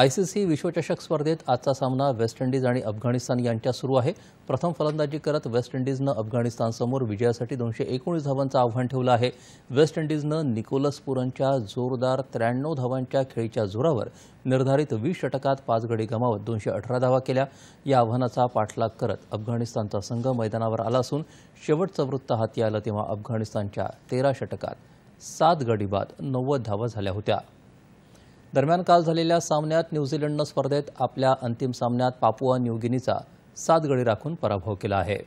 ICC विश्वचषक स्पर्धेत आजचा सामना वेस्ट इंडिज आणि अफगाणिस्तान यांच्यात सुरू आहे प्रथम फलंदाजी करत वेस्ट इंडिजनं अफगाणिस्तानसमोर विजयासाठी दोनशे एकोणीस धावांचं आव्हान ठेवलं आहे वेस्ट इंडिजनं निकोलस पुरनच्या जोरदार त्र्याण्णव धावांच्या खेळीच्या जोरावर निर्धारित वीस षटकात पाच गडी गमावत दोनशे अठरा धावा केल्या या आव्हानाचा पाठलाग करत अफगाणिस्तानचा संघ मैदानावर आला असून शेवटचं वृत्त हाती आलं तेव्हा अफगाणिस्तानच्या तेरा षटकात सात गडी बाद नव्वद धावा झाल्या होत्या दरम्यान काल झालेल्या सामन्यात न्यूझीलंडनं स्पर्धेत आपल्या अंतिम सामन्यात पापुआ न्यूगिनीचा सात गडी राखून पराभव केला आहे